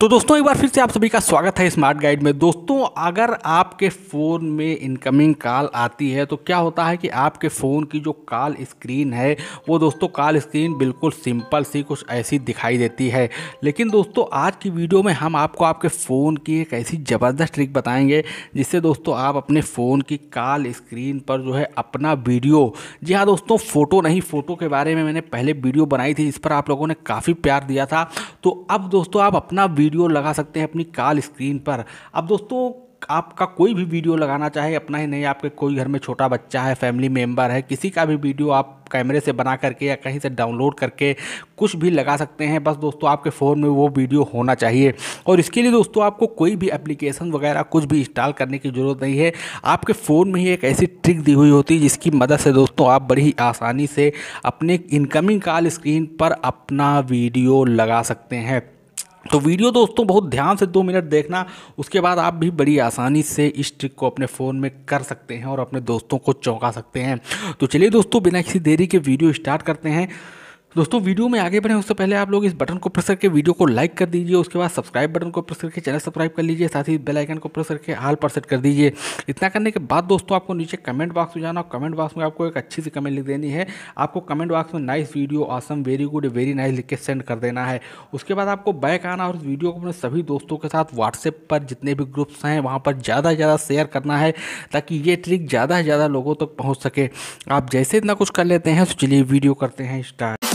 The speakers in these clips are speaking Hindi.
तो दोस्तों एक बार फिर से आप सभी का स्वागत है स्मार्ट गाइड में दोस्तों अगर आपके फ़ोन में इनकमिंग कॉल आती है तो क्या होता है कि आपके फ़ोन की जो कॉल स्क्रीन है वो दोस्तों कॉल स्क्रीन बिल्कुल सिंपल सी कुछ ऐसी दिखाई देती है लेकिन दोस्तों आज की वीडियो में हम आपको आपके फ़ोन की एक ऐसी ज़बरदस्त ट्रिक बताएँगे जिससे दोस्तों आप अपने फ़ोन की कॉल स्क्रीन पर जो है अपना वीडियो जी हाँ दोस्तों फ़ोटो नहीं फ़ोटो के बारे में मैंने पहले वीडियो बनाई थी जिस पर आप लोगों ने काफ़ी प्यार दिया था तो अब दोस्तों आप अपना वीडियो लगा सकते हैं अपनी काल स्क्रीन पर अब दोस्तों आपका कोई भी वीडियो लगाना चाहे अपना ही नहीं आपके कोई घर में छोटा बच्चा है फैमिली मेम्बर है किसी का भी वीडियो आप कैमरे से बना करके या कहीं से डाउनलोड करके कुछ भी लगा सकते हैं बस दोस्तों आपके फ़ोन में वो वीडियो होना चाहिए और इसके लिए दोस्तों आपको कोई भी एप्लीकेशन वगैरह कुछ भी इंस्टॉल करने की ज़रूरत नहीं है आपके फ़ोन में ही एक ऐसी ट्रिक दी हुई होती है जिसकी मदद से दोस्तों आप बड़ी आसानी से अपने इनकमिंग कॉल स्क्रीन पर अपना वीडियो लगा सकते हैं तो वीडियो दोस्तों बहुत ध्यान से दो मिनट देखना उसके बाद आप भी बड़ी आसानी से इस ट्रिक को अपने फ़ोन में कर सकते हैं और अपने दोस्तों को चौंका सकते हैं तो चलिए दोस्तों बिना किसी देरी के वीडियो स्टार्ट करते हैं दोस्तों वीडियो में आगे बढ़ें उससे पहले आप लोग इस बटन को प्रेस करके वीडियो को लाइक कर दीजिए उसके बाद सब्सक्राइब बटन को प्रेस करके चैनल सब्सक्राइब कर लीजिए साथ ही बेल आइकन को प्रेस करके हाल पर सेट कर दीजिए इतना करने के बाद दोस्तों आपको नीचे कमेंट बॉक्स में जाना और कमेंट बॉक्स में आपको एक अच्छी सी कमेंट लिख देनी है आपको कमेंट बॉक्स में nice video awesome very good very nice लिख के सेंड कर देना है उसके बाद आपको बैक आना और उस वीडियो को अपने सभी दोस्तों के साथ व्हाट्सएप पर जितने भी ग्रुप्स हैं वहाँ पर ज़्यादा से ज़्यादा शेयर करना है ताकि ये ट्रिक ज़्यादा से ज़्यादा लोगों तक पहुँच सके आप जैसे इतना कुछ कर लेते हैं तो चलिए वीडियो करते हैं स्टार्ट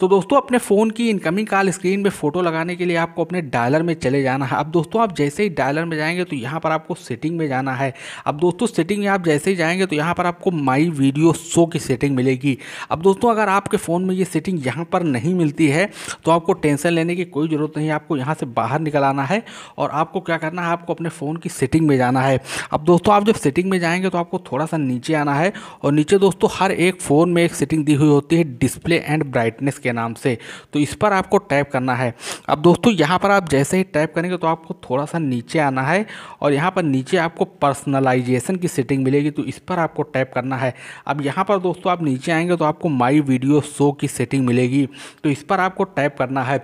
तो दोस्तों अपने फ़ोन की इनकमिंग कॉल स्क्रीन में फ़ोटो लगाने के लिए आपको अपने डायलर में चले जाना है अब दोस्तों आप जैसे ही डायलर में जाएंगे तो यहाँ पर आपको सेटिंग में जाना है अब दोस्तों सेटिंग में आप जैसे ही जाएंगे तो यहाँ पर आपको माई वीडियो शो की सेटिंग मिलेगी अब दोस्तों अगर आपके फ़ोन में ये सेटिंग यहाँ पर नहीं मिलती है तो आपको टेंशन लेने की कोई ज़रूरत नहीं आपको यहाँ से बाहर निकल आना है और आपको क्या करना है आपको अपने फ़ोन की सेटिंग में जाना है अब दोस्तों आप जब सेटिंग में जाएंगे तो आपको थोड़ा सा नीचे आना है और नीचे दोस्तों हर एक फ़ोन में एक सेटिंग दी हुई होती है डिस्प्ले एंड ब्राइटनेस के नाम से तो इस पर आपको टैप करना है अब दोस्तों यहाँ पर आप जैसे ही टैप करेंगे तो आपको थोड़ा सा नीचे आना है और यहाँ पर नीचे आपको पर्सनलाइजेशन की सेटिंग मिलेगी तो इस पर आपको टैप करना है अब यहाँ पर दोस्तों आप नीचे आएंगे तो आपको माई वीडियो शो की सेटिंग मिलेगी तो इस पर आपको टैप करना है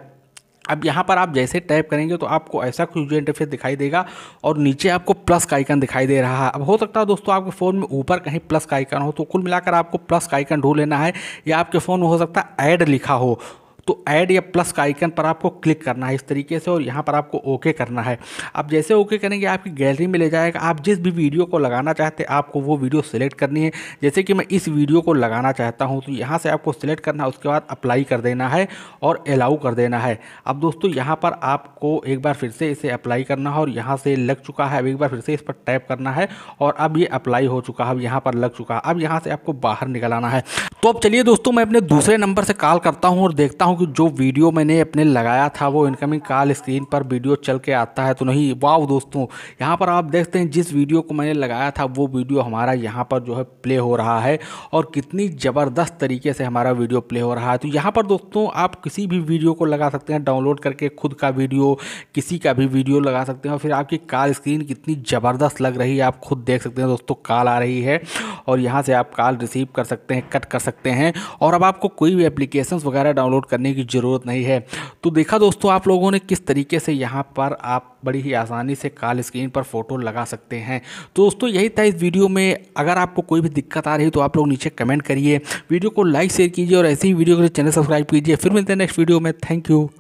अब यहाँ पर आप जैसे टाइप करेंगे तो आपको ऐसा कुछ यूजर इंटरफेस दिखाई देगा और नीचे आपको प्लस का आइकन दिखाई दे रहा है अब हो सकता है दोस्तों आपके फ़ोन में ऊपर कहीं प्लस का आइकन हो तो कुल मिलाकर आपको प्लस का आइकन ढूंढ लेना है या आपके फ़ोन में हो सकता है ऐड लिखा हो तो ऐड या प्लस का आइकन पर आपको क्लिक करना है इस तरीके से और यहाँ पर आपको ओके करना है आप जैसे ओके करेंगे आपकी गैलरी में ले जाएगा आप जिस भी वीडियो को लगाना चाहते हैं आपको वो वीडियो सेलेक्ट करनी है जैसे कि मैं इस वीडियो को लगाना चाहता हूँ तो यहाँ से आपको सिलेक्ट करना है उसके बाद अप्लाई कर देना है और अलाउ कर देना है अब दोस्तों यहाँ पर आपको एक बार फिर से इसे अप्लाई करना है और यहाँ से लग चुका है अब एक बार फिर से इस पर टैप करना है और अब ये अप्लाई हो चुका है अब यहाँ पर लग चुका है अब यहाँ से आपको बाहर निकल आना है तो अब चलिए दोस्तों मैं अपने दूसरे नंबर से कॉल करता हूँ और देखता हूँ हूँ कि जो वीडियो मैंने अपने लगाया था वो इनकमिंग कॉल स्क्रीन पर वीडियो चल के आता है तो नहीं वाह दोस्तों यहाँ पर आप देखते हैं जिस वीडियो को मैंने लगाया था वो वीडियो हमारा यहाँ पर जो है प्ले हो रहा है और कितनी ज़बरदस्त तरीके से हमारा वीडियो प्ले हो रहा है तो यहाँ पर दोस्तों आप किसी भी वीडियो को लगा सकते हैं डाउनलोड करके खुद का वीडियो किसी का भी वीडियो लगा सकते हैं और फिर आपकी कॉल स्क्रीन कितनी ज़बरदस्त लग रही है आप खुद देख सकते हैं दोस्तों कॉल आ रही है और यहाँ से आप कॉल रिसीव कर सकते हैं कट कर सकते हैं और अब आपको कोई भी एप्लीकेशन वगैरह डाउनलोड करने करने की ज़रूरत नहीं है तो देखा दोस्तों आप लोगों ने किस तरीके से यहाँ पर आप बड़ी ही आसानी से काल स्क्रीन पर फ़ोटो लगा सकते हैं तो दोस्तों यही था इस वीडियो में अगर आपको कोई भी दिक्कत आ रही तो आप लोग नीचे कमेंट करिए वीडियो को लाइक शेयर कीजिए और ऐसी ही वीडियो के लिए चैनल सब्सक्राइब कीजिए फिर मिलते हैं नेक्स्ट वीडियो में थैंक यू